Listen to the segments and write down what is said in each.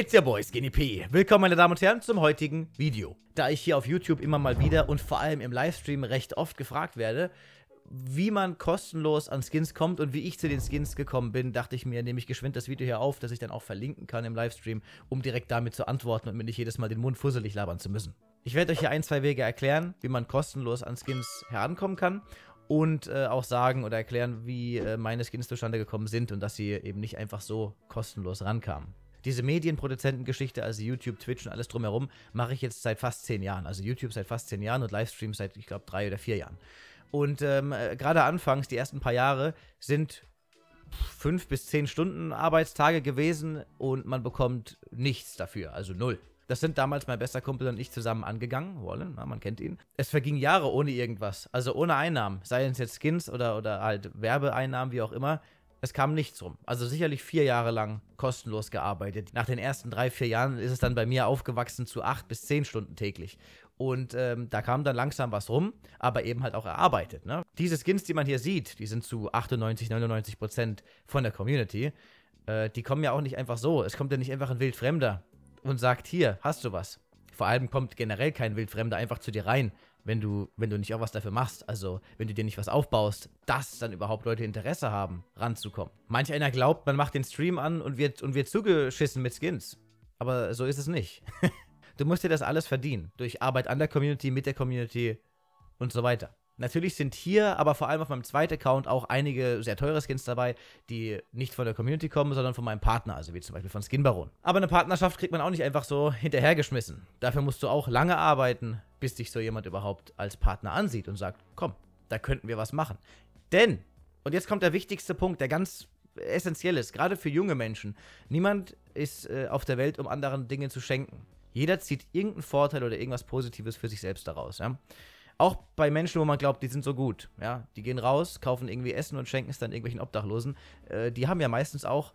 It's your boy Skinny P. Willkommen meine Damen und Herren zum heutigen Video. Da ich hier auf YouTube immer mal wieder und vor allem im Livestream recht oft gefragt werde, wie man kostenlos an Skins kommt und wie ich zu den Skins gekommen bin, dachte ich mir, nehme ich geschwind das Video hier auf, das ich dann auch verlinken kann im Livestream, um direkt damit zu antworten und mir nicht jedes Mal den Mund fusselig labern zu müssen. Ich werde euch hier ein, zwei Wege erklären, wie man kostenlos an Skins herankommen kann und äh, auch sagen oder erklären, wie äh, meine Skins zustande gekommen sind und dass sie eben nicht einfach so kostenlos rankamen diese Medienproduzentengeschichte, also YouTube, Twitch und alles drumherum, mache ich jetzt seit fast zehn Jahren. Also YouTube seit fast zehn Jahren und Livestream seit, ich glaube, drei oder vier Jahren. Und ähm, äh, gerade anfangs, die ersten paar Jahre, sind fünf bis zehn Stunden Arbeitstage gewesen und man bekommt nichts dafür, also null. Das sind damals mein bester Kumpel und ich zusammen angegangen, Wallen, man kennt ihn. Es vergingen Jahre ohne irgendwas, also ohne Einnahmen, seien es jetzt Skins oder, oder halt Werbeeinnahmen, wie auch immer. Es kam nichts rum. Also sicherlich vier Jahre lang kostenlos gearbeitet. Nach den ersten drei, vier Jahren ist es dann bei mir aufgewachsen zu acht bis zehn Stunden täglich. Und ähm, da kam dann langsam was rum, aber eben halt auch erarbeitet. Ne? Diese Skins, die man hier sieht, die sind zu 98, 99 Prozent von der Community. Äh, die kommen ja auch nicht einfach so. Es kommt ja nicht einfach ein Wildfremder und sagt, hier, hast du was. Vor allem kommt generell kein Wildfremder einfach zu dir rein wenn du, wenn du nicht auch was dafür machst, also wenn du dir nicht was aufbaust, dass dann überhaupt Leute Interesse haben, ranzukommen. Manch einer glaubt, man macht den Stream an und wird, und wird zugeschissen mit Skins. Aber so ist es nicht. du musst dir das alles verdienen. Durch Arbeit an der Community, mit der Community und so weiter. Natürlich sind hier aber vor allem auf meinem zweiten Account auch einige sehr teure Skins dabei, die nicht von der Community kommen, sondern von meinem Partner, also wie zum Beispiel von Skinbaron. Aber eine Partnerschaft kriegt man auch nicht einfach so hinterhergeschmissen. Dafür musst du auch lange arbeiten, bis dich so jemand überhaupt als Partner ansieht und sagt, komm, da könnten wir was machen. Denn, und jetzt kommt der wichtigste Punkt, der ganz essentiell ist, gerade für junge Menschen. Niemand ist äh, auf der Welt, um anderen Dinge zu schenken. Jeder zieht irgendeinen Vorteil oder irgendwas Positives für sich selbst daraus. Ja? Auch bei Menschen, wo man glaubt, die sind so gut. Ja? Die gehen raus, kaufen irgendwie Essen und schenken es dann irgendwelchen Obdachlosen. Äh, die haben ja meistens auch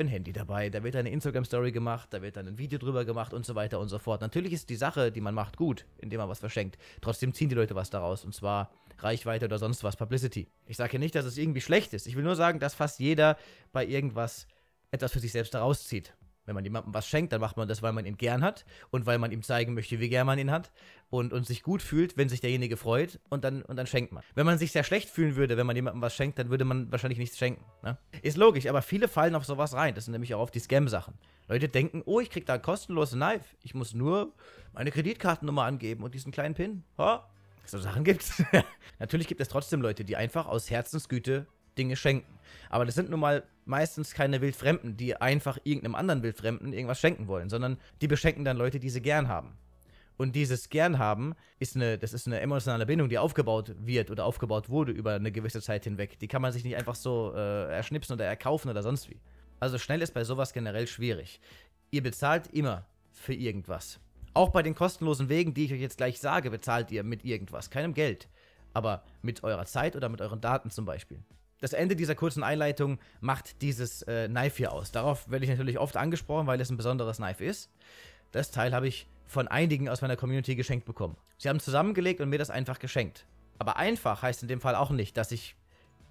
ein Handy dabei, da wird eine Instagram-Story gemacht, da wird dann ein Video drüber gemacht und so weiter und so fort. Natürlich ist die Sache, die man macht, gut, indem man was verschenkt. Trotzdem ziehen die Leute was daraus und zwar Reichweite oder sonst was, Publicity. Ich sage hier nicht, dass es irgendwie schlecht ist. Ich will nur sagen, dass fast jeder bei irgendwas etwas für sich selbst daraus zieht. Wenn man jemandem was schenkt, dann macht man das, weil man ihn gern hat und weil man ihm zeigen möchte, wie gern man ihn hat und, und sich gut fühlt, wenn sich derjenige freut und dann, und dann schenkt man. Wenn man sich sehr schlecht fühlen würde, wenn man jemandem was schenkt, dann würde man wahrscheinlich nichts schenken. Ne? Ist logisch, aber viele fallen auf sowas rein. Das sind nämlich auch auf die Scam-Sachen. Leute denken, oh, ich krieg da kostenlose Knife. Ich muss nur meine Kreditkartennummer angeben und diesen kleinen Pin. Ha? So Sachen gibt's. Natürlich gibt es trotzdem Leute, die einfach aus Herzensgüte Dinge schenken. Aber das sind nun mal meistens keine Wildfremden, die einfach irgendeinem anderen Wildfremden irgendwas schenken wollen, sondern die beschenken dann Leute, die sie gern haben. Und dieses gern haben ist eine, das ist eine emotionale Bindung, die aufgebaut wird oder aufgebaut wurde über eine gewisse Zeit hinweg. Die kann man sich nicht einfach so äh, erschnipsen oder erkaufen oder sonst wie. Also schnell ist bei sowas generell schwierig. Ihr bezahlt immer für irgendwas. Auch bei den kostenlosen Wegen, die ich euch jetzt gleich sage, bezahlt ihr mit irgendwas, keinem Geld, aber mit eurer Zeit oder mit euren Daten zum Beispiel das Ende dieser kurzen Einleitung macht dieses äh, Knife hier aus. Darauf werde ich natürlich oft angesprochen, weil es ein besonderes Knife ist. Das Teil habe ich von einigen aus meiner Community geschenkt bekommen. Sie haben zusammengelegt und mir das einfach geschenkt. Aber einfach heißt in dem Fall auch nicht, dass ich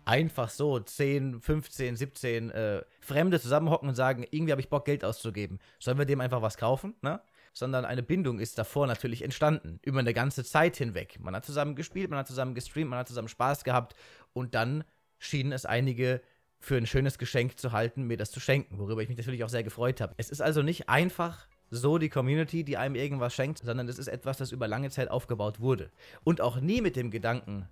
einfach so 10, 15, 17 äh, Fremde zusammenhocken und sagen, irgendwie habe ich Bock, Geld auszugeben. Sollen wir dem einfach was kaufen? Ne? Sondern eine Bindung ist davor natürlich entstanden, über eine ganze Zeit hinweg. Man hat zusammen gespielt, man hat zusammen gestreamt, man hat zusammen Spaß gehabt und dann schienen es einige für ein schönes Geschenk zu halten, mir das zu schenken, worüber ich mich natürlich auch sehr gefreut habe. Es ist also nicht einfach so die Community, die einem irgendwas schenkt, sondern es ist etwas, das über lange Zeit aufgebaut wurde. Und auch nie mit dem Gedanken,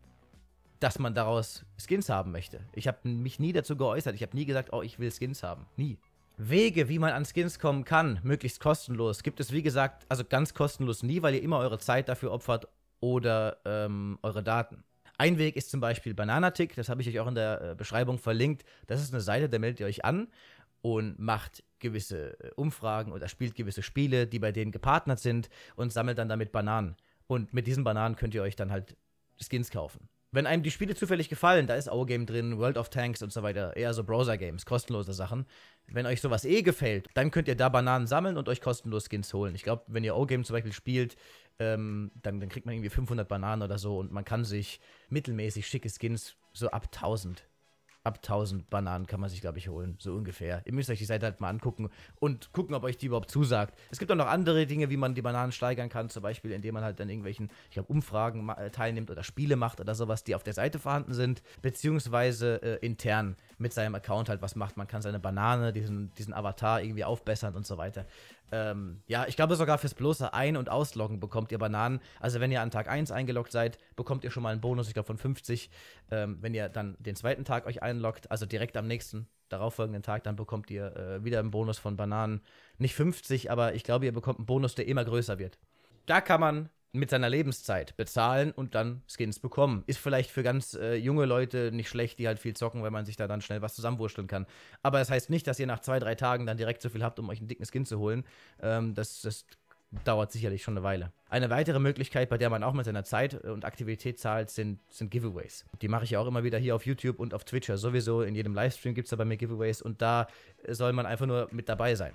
dass man daraus Skins haben möchte. Ich habe mich nie dazu geäußert. Ich habe nie gesagt, oh, ich will Skins haben. Nie. Wege, wie man an Skins kommen kann, möglichst kostenlos, gibt es wie gesagt, also ganz kostenlos nie, weil ihr immer eure Zeit dafür opfert oder ähm, eure Daten. Ein Weg ist zum Beispiel Bananatic, das habe ich euch auch in der äh, Beschreibung verlinkt. Das ist eine Seite, da meldet ihr euch an und macht gewisse äh, Umfragen oder spielt gewisse Spiele, die bei denen gepartnert sind und sammelt dann damit Bananen. Und mit diesen Bananen könnt ihr euch dann halt Skins kaufen wenn einem die Spiele zufällig gefallen, da ist O-Game drin, World of Tanks und so weiter, eher so Browser-Games, kostenlose Sachen. Wenn euch sowas eh gefällt, dann könnt ihr da Bananen sammeln und euch kostenlos Skins holen. Ich glaube, wenn ihr O-Game zum Beispiel spielt, ähm, dann, dann kriegt man irgendwie 500 Bananen oder so und man kann sich mittelmäßig schicke Skins so ab 1000 ab 1000 Bananen kann man sich, glaube ich, holen. So ungefähr. Ihr müsst euch die Seite halt mal angucken und gucken, ob euch die überhaupt zusagt. Es gibt auch noch andere Dinge, wie man die Bananen steigern kann. Zum Beispiel, indem man halt dann irgendwelchen, ich glaube, Umfragen äh, teilnimmt oder Spiele macht oder sowas, die auf der Seite vorhanden sind. Beziehungsweise äh, intern mit seinem Account halt was macht. Man kann seine Banane, diesen, diesen Avatar irgendwie aufbessern und so weiter. Ähm, ja, ich glaube sogar fürs bloße Ein- und Ausloggen bekommt ihr Bananen. Also wenn ihr an Tag 1 eingeloggt seid, bekommt ihr schon mal einen Bonus, ich glaube von 50. Ähm, wenn ihr dann den zweiten Tag euch einloggt, also direkt am nächsten darauffolgenden Tag, dann bekommt ihr äh, wieder einen Bonus von Bananen. Nicht 50, aber ich glaube, ihr bekommt einen Bonus, der immer größer wird. Da kann man mit seiner Lebenszeit bezahlen und dann Skins bekommen. Ist vielleicht für ganz äh, junge Leute nicht schlecht, die halt viel zocken, weil man sich da dann schnell was zusammenwurschteln kann. Aber das heißt nicht, dass ihr nach zwei, drei Tagen dann direkt so viel habt, um euch einen dicken Skin zu holen. Ähm, das, das dauert sicherlich schon eine Weile. Eine weitere Möglichkeit, bei der man auch mit seiner Zeit und Aktivität zahlt, sind, sind Giveaways. Die mache ich ja auch immer wieder hier auf YouTube und auf Twitch. sowieso in jedem Livestream gibt es da bei mir Giveaways und da soll man einfach nur mit dabei sein.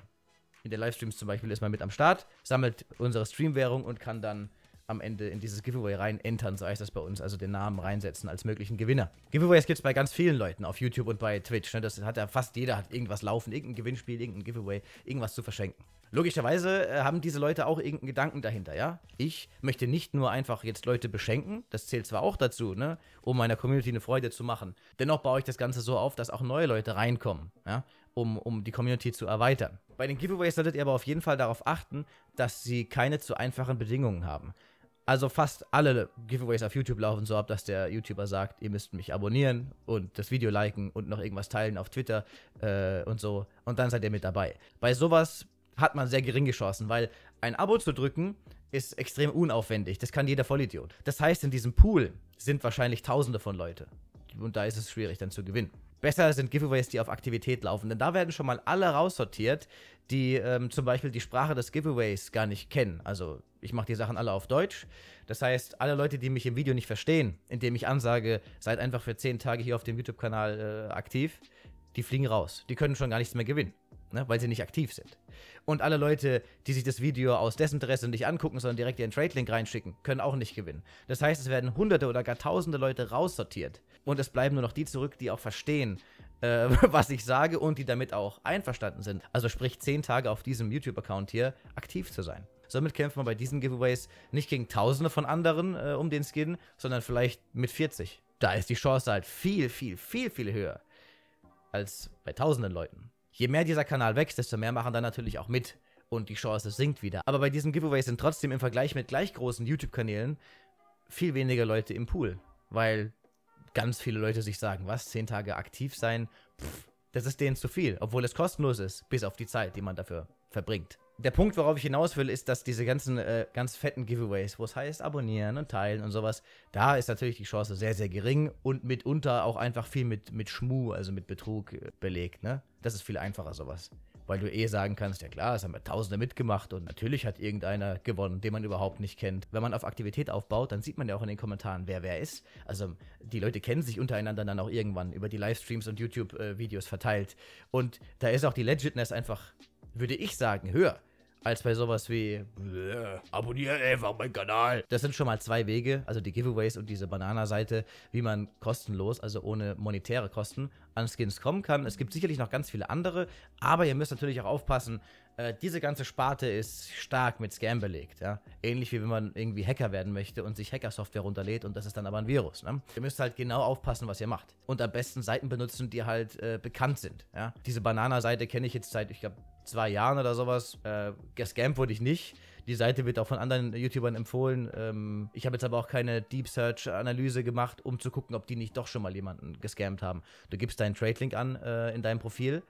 In den Livestreams zum Beispiel ist man mit am Start, sammelt unsere Streamwährung und kann dann am Ende in dieses Giveaway rein entern, so heißt das bei uns, also den Namen reinsetzen als möglichen Gewinner. Giveaways gibt es bei ganz vielen Leuten auf YouTube und bei Twitch. Ne? Das hat ja fast jeder, hat irgendwas laufen, irgendein Gewinnspiel, irgendein Giveaway, irgendwas zu verschenken. Logischerweise äh, haben diese Leute auch irgendeinen Gedanken dahinter, ja? Ich möchte nicht nur einfach jetzt Leute beschenken, das zählt zwar auch dazu, ne? Um meiner Community eine Freude zu machen. Dennoch baue ich das Ganze so auf, dass auch neue Leute reinkommen, ja? Um, um die Community zu erweitern. Bei den Giveaways solltet ihr aber auf jeden Fall darauf achten, dass sie keine zu einfachen Bedingungen haben also fast alle Giveaways auf YouTube laufen so ab, dass der YouTuber sagt, ihr müsst mich abonnieren und das Video liken und noch irgendwas teilen auf Twitter äh, und so. Und dann seid ihr mit dabei. Bei sowas hat man sehr geringe Chancen, weil ein Abo zu drücken ist extrem unaufwendig. Das kann jeder Vollidiot. Das heißt, in diesem Pool sind wahrscheinlich Tausende von Leuten. Und da ist es schwierig, dann zu gewinnen. Besser sind Giveaways, die auf Aktivität laufen, denn da werden schon mal alle raussortiert, die ähm, zum Beispiel die Sprache des Giveaways gar nicht kennen. Also ich mache die Sachen alle auf Deutsch. Das heißt, alle Leute, die mich im Video nicht verstehen, indem ich ansage, seid einfach für 10 Tage hier auf dem YouTube-Kanal äh, aktiv, die fliegen raus. Die können schon gar nichts mehr gewinnen ne? weil sie nicht aktiv sind. Und alle Leute, die sich das Video aus Desinteresse nicht angucken, sondern direkt ihren Trade-Link reinschicken, können auch nicht gewinnen. Das heißt, es werden hunderte oder gar tausende Leute raussortiert. Und es bleiben nur noch die zurück, die auch verstehen, äh, was ich sage und die damit auch einverstanden sind. Also sprich, zehn Tage auf diesem YouTube-Account hier aktiv zu sein. Somit kämpft man bei diesen Giveaways nicht gegen Tausende von anderen äh, um den Skin, sondern vielleicht mit 40. Da ist die Chance halt viel, viel, viel, viel höher als bei tausenden Leuten. Je mehr dieser Kanal wächst, desto mehr machen dann natürlich auch mit und die Chance sinkt wieder. Aber bei diesen Giveaways sind trotzdem im Vergleich mit gleich großen YouTube-Kanälen viel weniger Leute im Pool, weil ganz viele Leute sich sagen, was, 10 Tage aktiv sein, pff, das ist denen zu viel, obwohl es kostenlos ist, bis auf die Zeit, die man dafür verbringt der Punkt, worauf ich hinaus will, ist, dass diese ganzen äh, ganz fetten Giveaways, wo es heißt abonnieren und teilen und sowas, da ist natürlich die Chance sehr, sehr gering und mitunter auch einfach viel mit, mit Schmu, also mit Betrug äh, belegt. Ne? Das ist viel einfacher sowas. Weil du eh sagen kannst, ja klar, es haben ja Tausende mitgemacht und natürlich hat irgendeiner gewonnen, den man überhaupt nicht kennt. Wenn man auf Aktivität aufbaut, dann sieht man ja auch in den Kommentaren, wer wer ist. Also die Leute kennen sich untereinander dann auch irgendwann über die Livestreams und YouTube-Videos äh, verteilt. Und da ist auch die Legitness einfach würde ich sagen, höher als bei sowas wie äh, abonniere einfach meinen Kanal. Das sind schon mal zwei Wege, also die Giveaways und diese Bananaseite, wie man kostenlos, also ohne monetäre Kosten, an Skins kommen kann. Es gibt sicherlich noch ganz viele andere, aber ihr müsst natürlich auch aufpassen, äh, diese ganze Sparte ist stark mit Scam belegt. Ja? Ähnlich wie wenn man irgendwie Hacker werden möchte und sich Hacker-Software runterlädt und das ist dann aber ein Virus. Ne? Ihr müsst halt genau aufpassen, was ihr macht. Und am besten Seiten benutzen, die halt äh, bekannt sind. Ja? Diese Banana-Seite kenne ich jetzt seit, ich glaube, zwei Jahren oder sowas. Äh, gescampt wurde ich nicht. Die Seite wird auch von anderen YouTubern empfohlen. Ähm, ich habe jetzt aber auch keine Deep Search-Analyse gemacht, um zu gucken, ob die nicht doch schon mal jemanden gescampt haben. Du gibst deinen Trade-Link an äh, in deinem Profil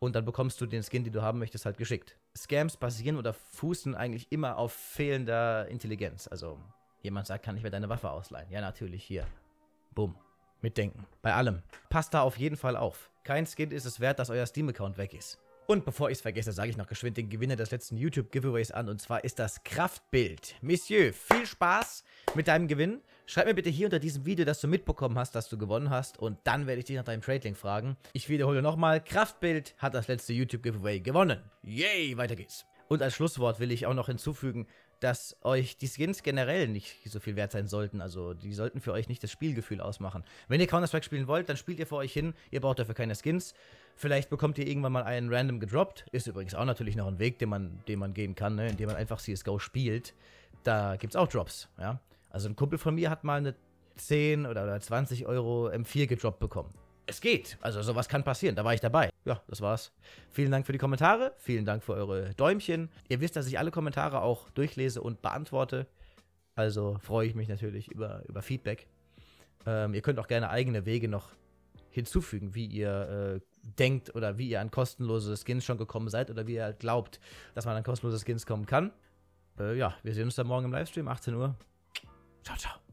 und dann bekommst du den Skin, den du haben möchtest, halt geschickt. Scams basieren oder fußen eigentlich immer auf fehlender Intelligenz. Also jemand sagt, kann ich mir deine Waffe ausleihen? Ja, natürlich, hier. Bumm. Mitdenken. Bei allem. Passt da auf jeden Fall auf. Kein Skin ist es wert, dass euer Steam-Account weg ist. Und bevor ich es vergesse, sage ich noch geschwind den Gewinner des letzten YouTube-Giveaways an. Und zwar ist das Kraftbild. Monsieur, viel Spaß mit deinem Gewinn. Schreib mir bitte hier unter diesem Video, dass du mitbekommen hast, dass du gewonnen hast und dann werde ich dich nach deinem Trading fragen. Ich wiederhole nochmal, Kraftbild hat das letzte YouTube-Giveaway gewonnen. Yay, weiter geht's. Und als Schlusswort will ich auch noch hinzufügen, dass euch die Skins generell nicht so viel wert sein sollten. Also die sollten für euch nicht das Spielgefühl ausmachen. Wenn ihr Counter-Strike spielen wollt, dann spielt ihr vor euch hin. Ihr braucht dafür keine Skins. Vielleicht bekommt ihr irgendwann mal einen random gedroppt. Ist übrigens auch natürlich noch ein Weg, den man, den man gehen kann, ne? indem man einfach CSGO spielt. Da gibt's auch Drops, ja. Also ein Kumpel von mir hat mal eine 10 oder 20 Euro M4 gedroppt bekommen. Es geht. Also sowas kann passieren. Da war ich dabei. Ja, das war's. Vielen Dank für die Kommentare. Vielen Dank für eure Däumchen. Ihr wisst, dass ich alle Kommentare auch durchlese und beantworte. Also freue ich mich natürlich über, über Feedback. Ähm, ihr könnt auch gerne eigene Wege noch hinzufügen, wie ihr äh, denkt oder wie ihr an kostenlose Skins schon gekommen seid oder wie ihr halt glaubt, dass man an kostenlose Skins kommen kann. Äh, ja, wir sehen uns dann morgen im Livestream, 18 Uhr. 找找。